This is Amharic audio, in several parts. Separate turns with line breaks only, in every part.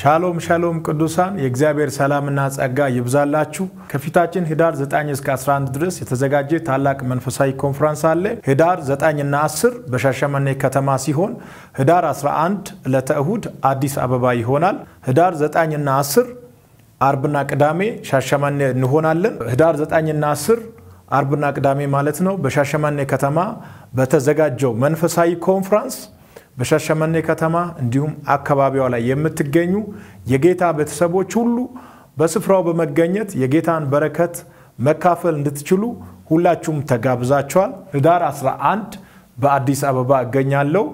ሻሎም ሻሎም ቅዱሳን የእግዚአብሔር ሰላምና ጸጋ ይብዛላችሁ። ከፊታችን ህዳር 9 እስከ 11 ድረስ የተዘጋጀ ታላቅ መንፈሳዊ ኮንፈረንስ አለ። ህዳር 9 እና 10 በሻሸመኔ ከተማ ሲሆን ህዳር 11 ዕለተ እሁድ አዲስ አበባ ይሆናል። ህዳር 9 እና 10 አርብና ቅዳሜ ሻሸመኔ እንሆናለን። ህዳር 9 እና 10 አርብና ቅዳሜ ማለት ነው። በሻሸመኔ ከተማ በተዘጋጀው መንፈሳዊ ኮንፈረንስ በሻሸመኔ ከተማ እንዲሁም አካባቢዋ ላይ የምትገኙ የጌታ ቤተሰቦች ሁሉ በስፍራው በመገኘት የጌታን በረከት መካፈል እንድትችሉ ሁላችሁም ተጋብዛችኋል። ህዳር 11 በአዲስ አበባ እገኛለሁ።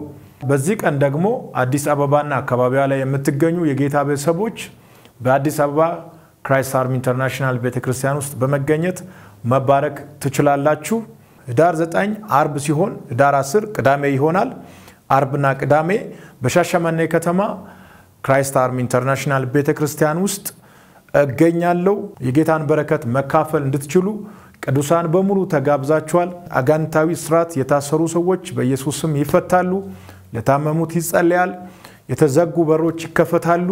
በዚህ ቀን ደግሞ አዲስ አበባና አካባቢዋ ላይ የምትገኙ የጌታ ቤተሰቦች በአዲስ አበባ ክራይስት አርሚ ኢንተርናሽናል ቤተክርስቲያን ውስጥ በመገኘት መባረክ ትችላላችሁ። ህዳር 9 አርብ ሲሆን ህዳር 10 ቅዳሜ ይሆናል። አርብና ቅዳሜ በሻሸመኔ ከተማ ክራይስት አርሚ ኢንተርናሽናል ቤተ ክርስቲያን ውስጥ እገኛለሁ። የጌታን በረከት መካፈል እንድትችሉ ቅዱሳን በሙሉ ተጋብዛችኋል። አጋንታዊ ስርዓት የታሰሩ ሰዎች በኢየሱስ ስም ይፈታሉ። ለታመሙት ይጸለያል። የተዘጉ በሮች ይከፈታሉ።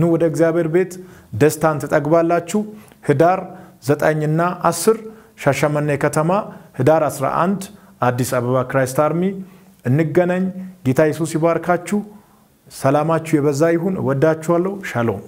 ኑ ወደ እግዚአብሔር ቤት ደስታን ትጠግባላችሁ። ህዳር 9ና 10 ሻሸመኔ ከተማ፣ ህዳር 11 አዲስ አበባ ክራይስት አርሚ እንገናኝ። ጌታ ኢየሱስ ይባርካችሁ። ሰላማችሁ የበዛ ይሁን። እወዳችኋለሁ። ሻሎም